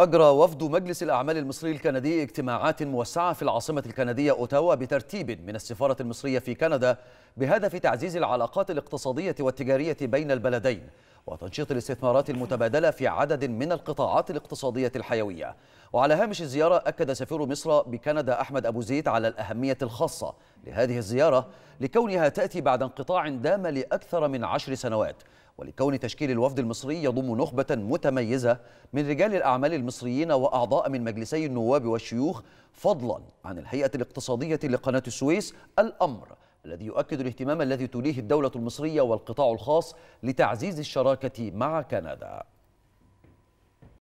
أجرى وفد مجلس الأعمال المصري الكندي اجتماعات موسعة في العاصمة الكندية أوتاوا بترتيب من السفارة المصرية في كندا بهدف تعزيز العلاقات الاقتصادية والتجارية بين البلدين وتنشيط الاستثمارات المتبادلة في عدد من القطاعات الاقتصادية الحيوية وعلى هامش الزيارة أكد سفير مصر بكندا أحمد أبو زيد على الأهمية الخاصة لهذه الزيارة لكونها تأتي بعد انقطاع دام لأكثر من عشر سنوات ولكون تشكيل الوفد المصري يضم نخبة متميزة من رجال الأعمال المصريين وأعضاء من مجلسي النواب والشيوخ فضلا عن الهيئة الاقتصادية لقناة السويس الأمر الذي يؤكد الاهتمام الذي توليه الدولة المصرية والقطاع الخاص لتعزيز الشراكة مع كندا